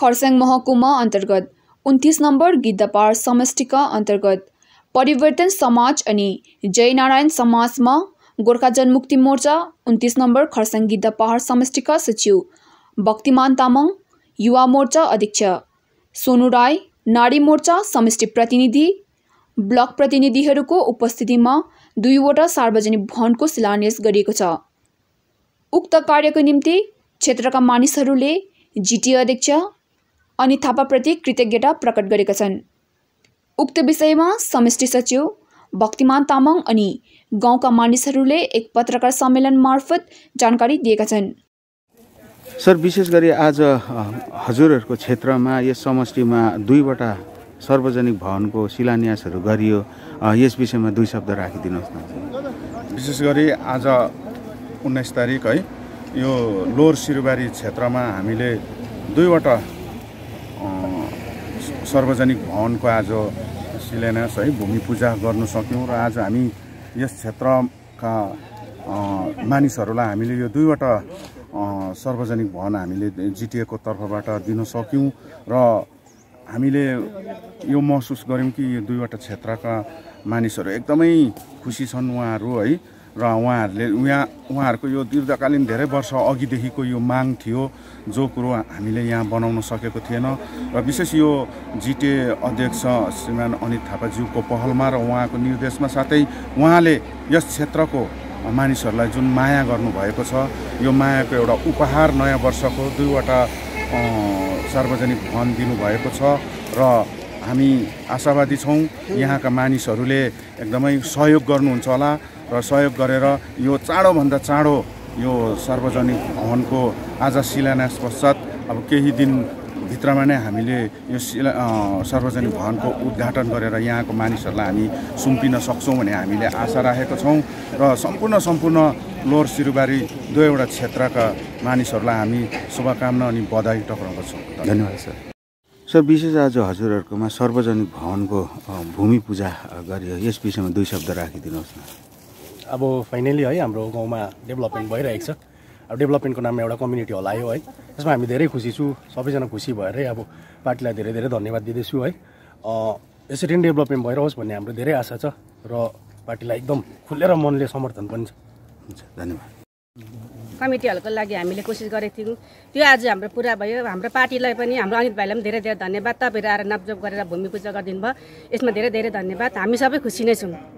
खरसाङ महकुमा अन्तर्गत उन्तिस नम्बर गिद्धपार समष्टिका अन्तर्गत परिवर्तन समाज अनि जयनारायण समाजमा गोर्खा जनमुक्ति मोर्चा उन्तिस नम्बर खरसाङ गिद्ध पहाड समष्टिका सचिव भक्तिमान तामाङ युवा मोर्चा अध्यक्ष सोनु राई नारी मोर्चा समष्टि प्रतिनिधि ब्लक प्रतिनिधिहरूको उपस्थितिमा दुईवटा सार्वजनिक भवनको शिलान्यास गरिएको छ उक्त कार्यको निम्ति क्षेत्रका मानिसहरूले जिटिए अध्यक्ष अनि थापाप्रति कृतज्ञता प्रकट गरेका छन् उक्त विषयमा समष्टि सचिव भक्तिमान तामाङ अनि गाउँका मानिसहरूले एक पत्रकार सम्मेलन मार्फत जानकारी दिएका छन् सर विशेष गरी आज हजुरहरूको क्षेत्रमा यस समष्टिमा दुईवटा सार्वजनिक भवनको शिलान्यासहरू गरियो यस विषयमा दुई शब्द राखिदिनुहोस् न विशेष गरी आज उन्नाइस तारिक है यो लोर सिरुबारी क्षेत्रमा हामीले दुईवटा सार्वजनिक भवनको आज शिलान्यास है भूमिपूजा गर्न सक्यौँ र आज हामी यस क्षेत्रका मानिसहरूलाई हामीले यो दुईवटा सार्वजनिक भवन हामीले जिटिएको तर्फबाट दिन सक्यौँ र हामीले यो महसुस गऱ्यौँ कि यो दुईवटा क्षेत्रका मानिसहरू एकदमै खुसी छन् उहाँहरू है र उहाँहरूले यहाँ उहाँहरूको यो दीर्घकालीन धेरै वर्ष अघिदेखिको यो माग थियो जो कुरो हामीले यहाँ बनाउन सकेको थिएन र विशेष यो जिटिए अध्यक्ष श्रीमान अनित थापाज्यूको पहलमा र उहाँको निर्देशमा साथै उहाँले यस क्षेत्रको मानिसहरूलाई जुन माया गर्नुभएको छ यो मायाको एउटा उपहार नयाँ वर्षको दुईवटा सार्वजनिक भवन दिनुभएको छ र हामी आशावादी छौँ यहाँका मानिसहरूले एकदमै सहयोग गर्नुहुन्छ होला र सहयोग गरेर यो चाँडोभन्दा चाँडो यो सार्वजनिक भवनको आज शिलान्यास पश्चात अब केही दिनभित्रमा नै हामीले यो शिला सार्वजनिक भवनको उद्घाटन गरेर यहाँको मानिसहरूलाई हामी सुम्पिन सक्छौँ भने हामीले आशा राखेका छौँ र सम्पूर्ण सम्पूर्ण लोर सिरुबारी दुईवटा क्षेत्रका मानिसहरूलाई हामी शुभकामना अनि बधाई टक्राउँदछौँ धन्यवाद सर सर विशेष आज हजुरहरूकोमा सार्वजनिक भवनको भूमि पूजा गरियो यस विषयमा दुई शब्द राखिदिनुहोस् न अब फाइनली है हाम्रो गाउँमा डेभलपमेन्ट भइरहेको छ अब डेभलपमेन्टको नाममा एउटा कम्युनिटी हल आयो है त्यसमा हामी धेरै खुसी छु सबैजना खुसी भएरै अब पार्टीलाई धेरै धेरै धन्यवाद दिँदैछु है यसरी नै डेभलपमेन्ट भइरहोस् भन्ने हाम्रो धेरै आशा छ र पार्टीलाई एकदम खुलेर मनले समर्थन पनि छ हुन्छ धन्यवाद कमिटीहरूको लागि हामीले कोसिस गरेको थियौँ त्यो आज हाम्रो पुरा भयो हाम्रो पार्टीलाई पनि हाम्रो अनित भाइलाई पनि धेरै धेरै धन्यवाद तपाईँहरू आएर नपजोप गरेर भूमि पूजा गरिदिनु भयो यसमा धेरै धेरै धन्यवाद हामी सबै खुसी नै छौँ